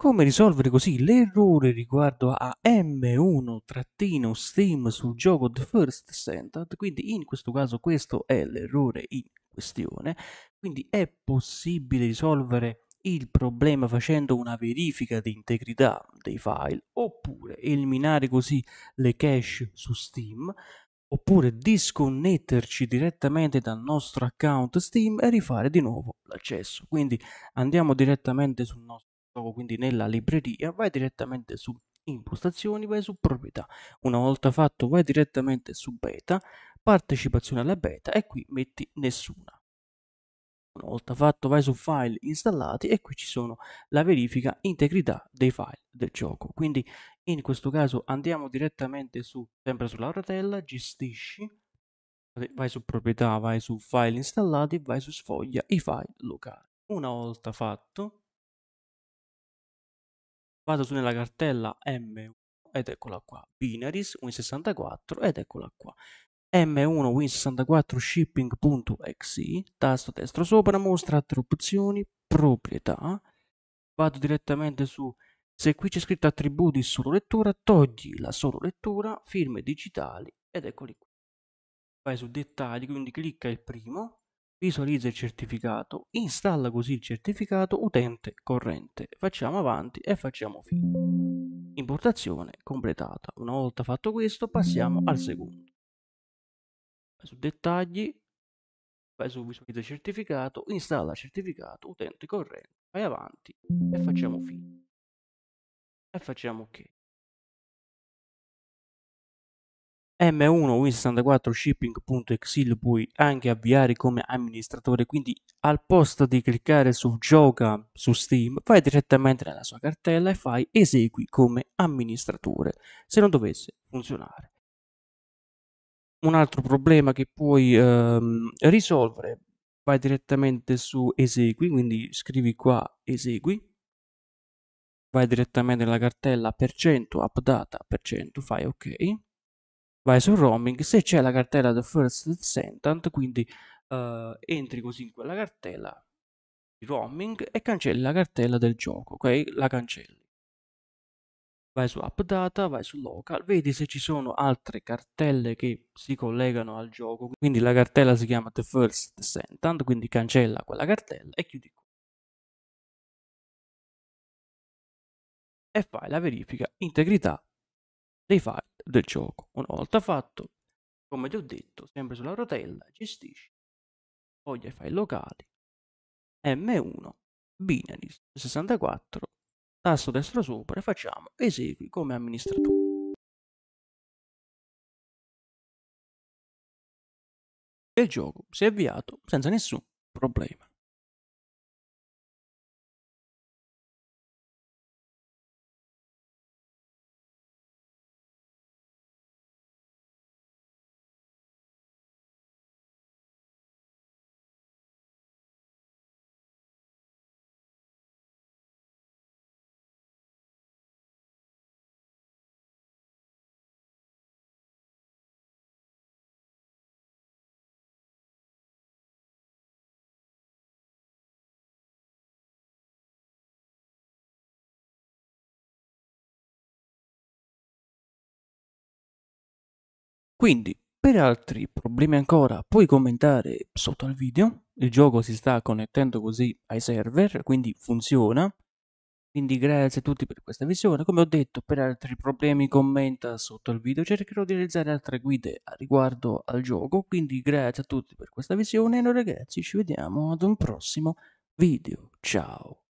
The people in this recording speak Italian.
Come risolvere così l'errore riguardo a M1-Steam sul gioco The First Sentence? Quindi in questo caso questo è l'errore in questione. Quindi è possibile risolvere il problema facendo una verifica di integrità dei file oppure eliminare così le cache su Steam oppure disconnetterci direttamente dal nostro account Steam e rifare di nuovo l'accesso. Quindi andiamo direttamente sul nostro trovo quindi nella libreria, vai direttamente su impostazioni, vai su proprietà. Una volta fatto vai direttamente su beta, partecipazione alla beta e qui metti nessuna. Una volta fatto vai su file installati e qui ci sono la verifica integrità dei file del gioco. Quindi in questo caso andiamo direttamente su, sempre sulla rotella, gestisci, vai su proprietà, vai su file installati, vai su sfoglia i file locali. Una volta fatto vado su nella cartella M1 ed eccola qua, binaries Win64 ed eccola qua. M1 Win64 shipping.exe, tasto destro sopra, mostra altre opzioni, proprietà, vado direttamente su se qui c'è scritto attributi solo lettura, togli la solo lettura, firme digitali ed eccoli qua, Vai su dettagli, quindi clicca il primo, visualizza il certificato, installa così il certificato utente corrente. Facciamo avanti e facciamo fine. Importazione completata. Una volta fatto questo passiamo al secondo. Vai su dettagli, vai su visualizza il certificato, installa certificato utente corrente. Vai avanti e facciamo fine. E facciamo ok. M1 Win64 Shipping.exil puoi anche avviare come amministratore, quindi al posto di cliccare su Gioca su Steam, vai direttamente nella sua cartella e fai Esegui come amministratore, se non dovesse funzionare. Un altro problema che puoi ehm, risolvere, vai direttamente su Esegui, quindi scrivi qua Esegui, vai direttamente nella cartella per cento, updata per cento, fai ok vai su roaming, se c'è la cartella The First Sentant, quindi uh, entri così in quella cartella di roaming e cancelli la cartella del gioco, ok? La cancelli. Vai su Updata, vai su Local, vedi se ci sono altre cartelle che si collegano al gioco, quindi la cartella si chiama The First Sentant, quindi cancella quella cartella e chiudi qui. E fai la verifica integrità dei file del gioco. Una volta fatto, come ti ho detto, sempre sulla rotella gestisci foglie file locali M1 Binaries 64 tasto destro sopra e facciamo esegui come amministratore. E il gioco si è avviato senza nessun problema. Quindi, per altri problemi ancora, puoi commentare sotto al video. Il gioco si sta connettendo così ai server, quindi funziona. Quindi grazie a tutti per questa visione, come ho detto per altri problemi commenta sotto al video, cercherò di realizzare altre guide riguardo al gioco, quindi grazie a tutti per questa visione e noi ragazzi ci vediamo ad un prossimo video, ciao!